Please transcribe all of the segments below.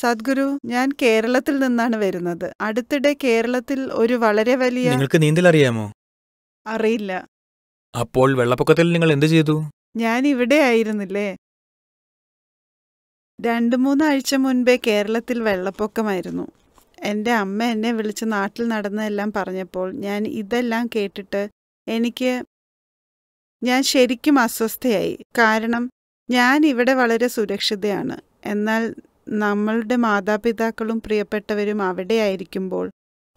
സദ്ഗുരു ഞാൻ കേരളത്തിൽ നിന്നാണ് വരുന്നത് അടുത്തിടെ കേരളത്തിൽ ഒരു വളരെ വലിയ നിങ്ങൾക്ക് നീന്തൽ അറിയാമോ അറിയില്ല അപ്പോൾ വെള്ളപ്പൊക്കത്തിൽ നിങ്ങൾ എന്ത് ചെയ്തു ഞാൻ ഇവിടെ ആയിരുന്നില്ലേ രണ്ടു മൂന്നാഴ്ച മുൻപേ കേരളത്തിൽ വെള്ളപ്പൊക്കമായിരുന്നു എൻ്റെ അമ്മ എന്നെ വിളിച്ച് നാട്ടിൽ നടന്നതെല്ലാം പറഞ്ഞപ്പോൾ ഞാൻ ഇതെല്ലാം കേട്ടിട്ട് എനിക്ക് ഞാൻ ശരിക്കും അസ്വസ്ഥയായി കാരണം ഞാൻ ഇവിടെ വളരെ സുരക്ഷിതയാണ് എന്നാൽ നമ്മളുടെ മാതാപിതാക്കളും പ്രിയപ്പെട്ടവരും അവിടെയായിരിക്കുമ്പോൾ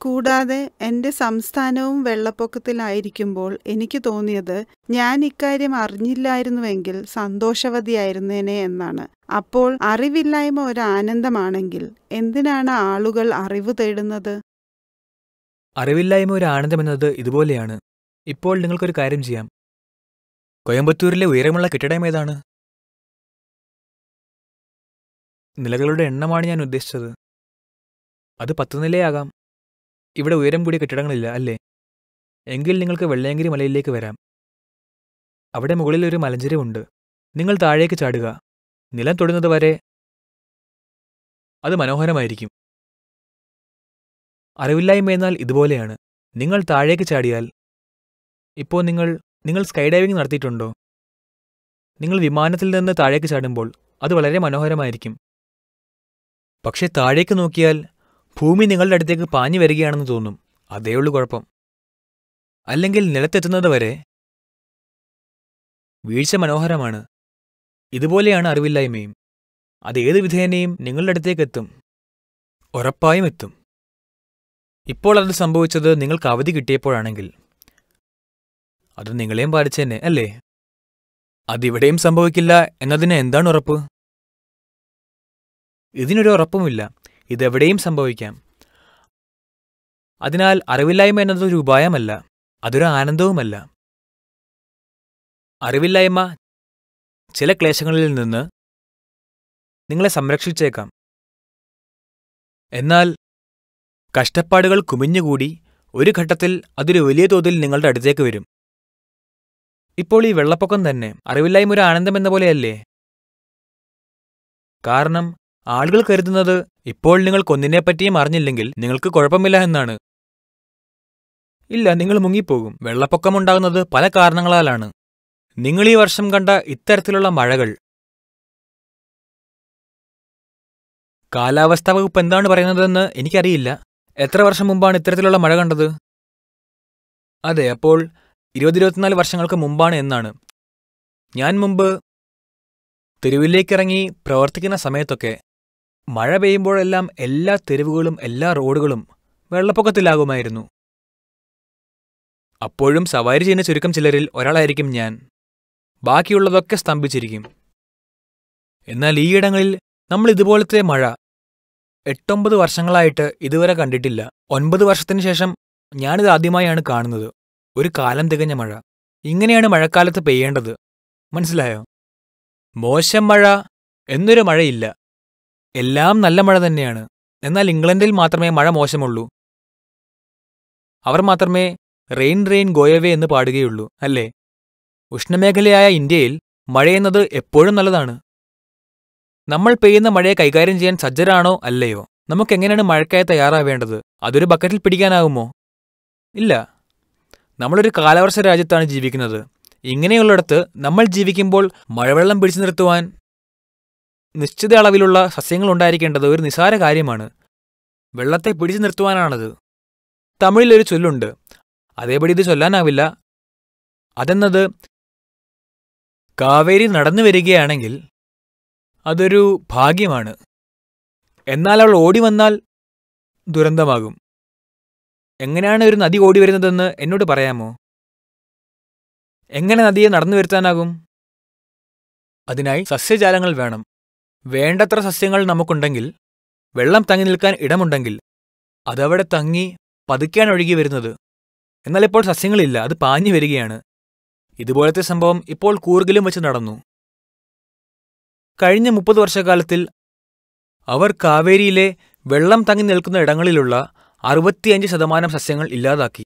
കൂടാതെ എൻ്റെ സംസ്ഥാനവും വെള്ളപ്പൊക്കത്തിലായിരിക്കുമ്പോൾ എനിക്ക് തോന്നിയത് ഞാൻ ഇക്കാര്യം അറിഞ്ഞില്ലായിരുന്നുവെങ്കിൽ സന്തോഷവതിയായിരുന്നേനെ എന്നാണ് അപ്പോൾ അറിവില്ലായ്മ ഒരു ആനന്ദമാണെങ്കിൽ എന്തിനാണ് ആളുകൾ അറിവ് തേടുന്നത് അറിവില്ലായ്മ ഒരു എന്നത് ഇതുപോലെയാണ് ഇപ്പോൾ നിങ്ങൾക്കൊരു കാര്യം ചെയ്യാം കോയമ്പത്തൂരിലെ ഉയരമുള്ള കെട്ടിടം ഏതാണ് നിലകളുടെ എണ്ണമാണ് ഞാൻ ഉദ്ദേശിച്ചത് അത് പത്ത് നിലയാകാം ഇവിടെ ഉയരം കൂടിയ കെട്ടിടങ്ങളില്ല അല്ലേ എങ്കിൽ നിങ്ങൾക്ക് വെള്ളയങ്കിരി മലയിലേക്ക് വരാം അവിടെ മുകളിൽ ഒരു മലഞ്ചെരിവുണ്ട് നിങ്ങൾ താഴേക്ക് ചാടുക നിലം തൊടുന്നത് വരെ അത് മനോഹരമായിരിക്കും അറിവില്ലായ്മ എന്നാൽ ഇതുപോലെയാണ് നിങ്ങൾ താഴേക്ക് ചാടിയാൽ ഇപ്പോൾ നിങ്ങൾ നിങ്ങൾ സ്കൈ ഡൈവിംഗ് നടത്തിയിട്ടുണ്ടോ നിങ്ങൾ വിമാനത്തിൽ നിന്ന് താഴേക്ക് ചാടുമ്പോൾ അത് വളരെ മനോഹരമായിരിക്കും പക്ഷെ താഴേക്ക് നോക്കിയാൽ ഭൂമി നിങ്ങളുടെ അടുത്തേക്ക് പാഞ്ഞു വരികയാണെന്ന് തോന്നും അതേയുള്ളൂ കുഴപ്പം അല്ലെങ്കിൽ നിലത്തെത്തുന്നത് വരെ വീഴ്ച മനോഹരമാണ് ഇതുപോലെയാണ് അറിവില്ലായ്മയും അത് ഏത് വിധേനയും നിങ്ങളുടെ അടുത്തേക്ക് എത്തും ഉറപ്പായും എത്തും ഇപ്പോൾ അത് സംഭവിച്ചത് നിങ്ങൾക്ക് അവധി കിട്ടിയപ്പോഴാണെങ്കിൽ അത് നിങ്ങളെയും ബാധിച്ചെന്നെ അല്ലേ അതിവിടെയും സംഭവിക്കില്ല എന്നതിന് എന്താണ് ഉറപ്പ് ഇതിനൊരു ഉറപ്പുമില്ല ഇതെവിടെയും സംഭവിക്കാം അതിനാൽ അറിവില്ലായ്മ എന്നത് ഒരു ഉപായമല്ല അതൊരു ആനന്ദവുമല്ല അറിവില്ലായ്മ ചില ക്ലേശങ്ങളിൽ നിന്ന് നിങ്ങളെ സംരക്ഷിച്ചേക്കാം എന്നാൽ കഷ്ടപ്പാടുകൾ കുമിഞ്ഞുകൂടി ഒരു ഘട്ടത്തിൽ അതൊരു വലിയ തോതിൽ നിങ്ങളുടെ അടുത്തേക്ക് വരും ഇപ്പോൾ ഈ വെള്ളപ്പൊക്കം തന്നെ അറിവില്ലായ്മ ഒരു ആനന്ദം എന്ന പോലെയല്ലേ കാരണം ആളുകൾ കരുതുന്നത് ഇപ്പോൾ നിങ്ങൾ കൊന്നിനെപ്പറ്റിയും അറിഞ്ഞില്ലെങ്കിൽ നിങ്ങൾക്ക് കുഴപ്പമില്ല എന്നാണ് ഇല്ല നിങ്ങൾ മുങ്ങിപ്പോകും വെള്ളപ്പൊക്കമുണ്ടാകുന്നത് പല കാരണങ്ങളാലാണ് നിങ്ങൾ ഈ വർഷം കണ്ട ഇത്തരത്തിലുള്ള മഴകൾ കാലാവസ്ഥാ വകുപ്പ് എന്താണ് പറയുന്നതെന്ന് എനിക്കറിയില്ല എത്ര വർഷം മുമ്പാണ് ഇത്തരത്തിലുള്ള മഴ കണ്ടത് അതെ അപ്പോൾ ഇരുപതിരുപത്തിനാല് വർഷങ്ങൾക്ക് മുമ്പാണ് എന്നാണ് ഞാൻ മുമ്പ് തെരുവിലേക്കിറങ്ങി പ്രവർത്തിക്കുന്ന സമയത്തൊക്കെ മഴ പെയ്യുമ്പോഴെല്ലാം എല്ലാ തെരുവുകളും എല്ലാ റോഡുകളും വെള്ളപ്പൊക്കത്തിലാകുമായിരുന്നു അപ്പോഴും സവാരി ചെയ്യുന്ന ചുരുക്കം ചിലരിൽ ഒരാളായിരിക്കും ഞാൻ ബാക്കിയുള്ളതൊക്കെ സ്തംഭിച്ചിരിക്കും എന്നാൽ ഈയിടങ്ങളിൽ നമ്മൾ ഇതുപോലത്തെ മഴ എട്ടൊമ്പത് വർഷങ്ങളായിട്ട് ഇതുവരെ കണ്ടിട്ടില്ല ഒൻപത് വർഷത്തിന് ശേഷം ഞാനിത് ആദ്യമായാണ് കാണുന്നത് ഒരു കാലം തികഞ്ഞ മഴ ഇങ്ങനെയാണ് മഴക്കാലത്ത് പെയ്യേണ്ടത് മനസ്സിലായോ മോശം മഴ എന്നൊരു മഴയില്ല എല്ലാം നല്ല മഴ തന്നെയാണ് എന്നാൽ ഇംഗ്ലണ്ടിൽ മാത്രമേ മഴ മോശമുള്ളൂ അവർ മാത്രമേ റെയിൻ റെയിൻ ഗോയവേ എന്ന് പാടുകയുള്ളൂ അല്ലേ ഉഷ്ണമേഖലയായ ഇന്ത്യയിൽ മഴയെന്നത് എപ്പോഴും നല്ലതാണ് നമ്മൾ പെയ്യുന്ന മഴയെ കൈകാര്യം ചെയ്യാൻ സജ്ജരാണോ അല്ലയോ നമുക്കെങ്ങനെയാണ് മഴക്കായി തയ്യാറാവേണ്ടത് അതൊരു ബക്കറ്റിൽ പിടിക്കാനാകുമോ ഇല്ല നമ്മളൊരു കാലവർഷ രാജ്യത്താണ് ജീവിക്കുന്നത് ഇങ്ങനെയുള്ളിടത്ത് നമ്മൾ ജീവിക്കുമ്പോൾ മഴവെള്ളം പിടിച്ചു നിർത്തുവാൻ നിശ്ചിത അളവിലുള്ള സസ്യങ്ങൾ ഉണ്ടായിരിക്കേണ്ടത് ഒരു നിസാര കാര്യമാണ് വെള്ളത്തെ പിടിച്ചു നിർത്തുവാനാണത് തമിഴിലൊരു ചൊല്ലുണ്ട് അതേപടി ഇത് ചൊല്ലാനാവില്ല അതെന്നത് കാവേരി നടന്നു വരികയാണെങ്കിൽ അതൊരു ഭാഗ്യമാണ് എന്നാൽ അവൾ ഓടി വന്നാൽ ദുരന്തമാകും എങ്ങനെയാണ് ഒരു നദി ഓടി വരുന്നതെന്ന് എന്നോട് പറയാമോ എങ്ങനെ നദിയെ നടന്നു വരുത്താനാകും അതിനായി സസ്യജാലങ്ങൾ വേണം വേണ്ടത്ര സസ്യങ്ങൾ നമുക്കുണ്ടെങ്കിൽ വെള്ളം തങ്ങി നിൽക്കാൻ ഇടമുണ്ടെങ്കിൽ അതവിടെ തങ്ങി പതുക്കെയാണ് ഒഴുകി വരുന്നത് എന്നാൽ ഇപ്പോൾ സസ്യങ്ങളില്ല അത് പാഞ്ഞു വരികയാണ് ഇതുപോലത്തെ സംഭവം ഇപ്പോൾ കൂർഗിലും വെച്ച് നടന്നു കഴിഞ്ഞ മുപ്പത് വർഷക്കാലത്തിൽ അവർ കാവേരിയിലെ വെള്ളം തങ്ങി നിൽക്കുന്ന ഇടങ്ങളിലുള്ള അറുപത്തിയഞ്ച് ശതമാനം സസ്യങ്ങൾ ഇല്ലാതാക്കി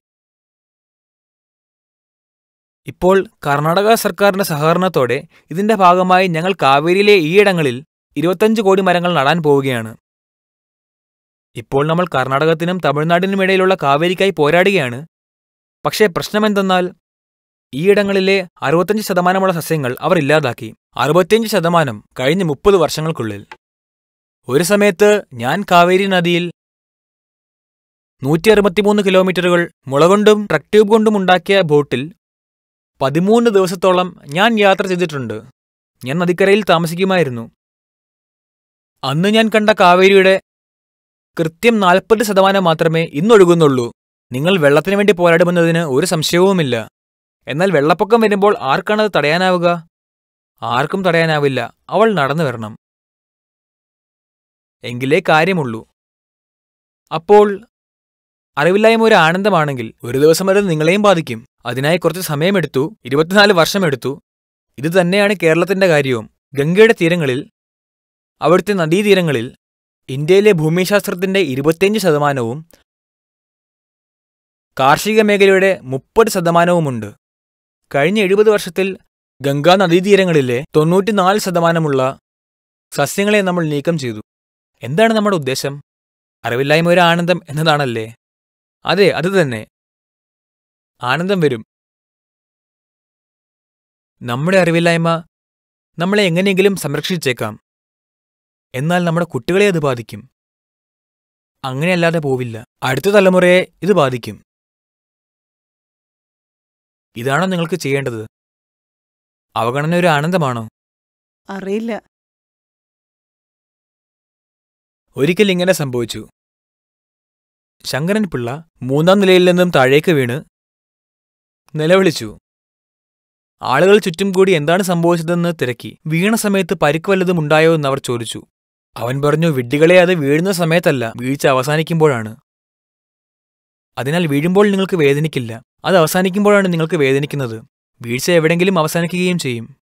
ഇപ്പോൾ കർണാടക സർക്കാരിന്റെ സഹകരണത്തോടെ ഇതിന്റെ ഭാഗമായി ഞങ്ങൾ കാവേരിയിലെ ഈയിടങ്ങളിൽ ഇരുപത്തഞ്ച് കോടി മരങ്ങൾ നടാൻ പോവുകയാണ് ഇപ്പോൾ നമ്മൾ കർണാടകത്തിനും തമിഴ്നാടിനും ഇടയിലുള്ള കാവേരിക്കായി പോരാടുകയാണ് പക്ഷേ പ്രശ്നമെന്തെന്നാൽ ഈയിടങ്ങളിലെ അറുപത്തഞ്ച് ശതമാനമുള്ള സസ്യങ്ങൾ അവർ ഇല്ലാതാക്കി അറുപത്തിയഞ്ച് ശതമാനം കഴിഞ്ഞ മുപ്പത് വർഷങ്ങൾക്കുള്ളിൽ ഒരു സമയത്ത് ഞാൻ കാവേരി നദിയിൽ നൂറ്റി അറുപത്തിമൂന്ന് കിലോമീറ്ററുകൾ മുളകൊണ്ടും ട്രക്ക് ട്യൂബ് കൊണ്ടും ഉണ്ടാക്കിയ ബോട്ടിൽ പതിമൂന്ന് ദിവസത്തോളം ഞാൻ യാത്ര ചെയ്തിട്ടുണ്ട് ഞാൻ നദിക്കരയിൽ താമസിക്കുമായിരുന്നു അന്ന് ഞാൻ കണ്ട കാവേരിയുടെ കൃത്യം നാൽപ്പത് ശതമാനം മാത്രമേ ഇന്നൊഴുകുന്നുള്ളൂ നിങ്ങൾ വെള്ളത്തിനു വേണ്ടി പോരാടുമെന്നതിന് ഒരു സംശയവുമില്ല എന്നാൽ വെള്ളപ്പൊക്കം വരുമ്പോൾ ആർക്കാണത് തടയാനാവുക ആർക്കും തടയാനാവില്ല അവൾ നടന്നു വരണം എങ്കിലേ കാര്യമുള്ളൂ അപ്പോൾ അറിവില്ലായ്മ ഒരു ആനന്ദമാണെങ്കിൽ ഒരു ദിവസം വരെ നിങ്ങളെയും ബാധിക്കും അതിനായി കുറച്ച് സമയമെടുത്തു ഇരുപത്തിനാല് വർഷമെടുത്തു ഇതുതന്നെയാണ് കേരളത്തിന്റെ കാര്യവും ഗംഗയുടെ തീരങ്ങളിൽ അവിടുത്തെ നദീതീരങ്ങളിൽ ഇന്ത്യയിലെ ഭൂമിശാസ്ത്രത്തിന്റെ ഇരുപത്തിയഞ്ച് ശതമാനവും കാർഷിക മേഖലയുടെ മുപ്പത് ശതമാനവുമുണ്ട് കഴിഞ്ഞ എഴുപത് വർഷത്തിൽ ഗംഗാ നദീതീരങ്ങളിലെ തൊണ്ണൂറ്റിനാല് ശതമാനമുള്ള സസ്യങ്ങളെ നമ്മൾ നീക്കം ചെയ്തു എന്താണ് നമ്മുടെ ഉദ്ദേശം അറിവില്ലായ്മ ഒരു ആനന്ദം എന്നതാണല്ലേ അതെ അത് തന്നെ ആനന്ദം വരും നമ്മുടെ അറിവില്ലായ്മ നമ്മളെ എങ്ങനെയെങ്കിലും സംരക്ഷിച്ചേക്കാം എന്നാൽ നമ്മുടെ കുട്ടികളെ അത് ബാധിക്കും അങ്ങനെയല്ലാതെ പോവില്ല അടുത്ത തലമുറയെ ഇത് ബാധിക്കും ഇതാണോ നിങ്ങൾക്ക് ചെയ്യേണ്ടത് അവഗണന ഒരു ആനന്ദമാണോ അറിയില്ല ഒരിക്കൽ ഇങ്ങനെ സംഭവിച്ചു ശങ്കരൻ പിള്ള മൂന്നാം നിലയിൽ നിന്നും താഴേക്ക് വീണ് നിലവിളിച്ചു ആളുകൾ ചുറ്റും കൂടി എന്താണ് സംഭവിച്ചതെന്ന് തിരക്കി വീണ സമയത്ത് പരിക്ക് വല്ലതും ഉണ്ടായോ എന്നവർ ചോദിച്ചു അവൻ പറഞ്ഞു വിഡ്ഢികളെ അത് വീഴുന്ന സമയത്തല്ല വീഴ്ച അവസാനിക്കുമ്പോഴാണ് അതിനാൽ വീഴുമ്പോൾ നിങ്ങൾക്ക് വേദനിക്കില്ല അത് അവസാനിക്കുമ്പോഴാണ് നിങ്ങൾക്ക് വേദനിക്കുന്നത് വീഴ്ച എവിടെങ്കിലും അവസാനിക്കുകയും ചെയ്യും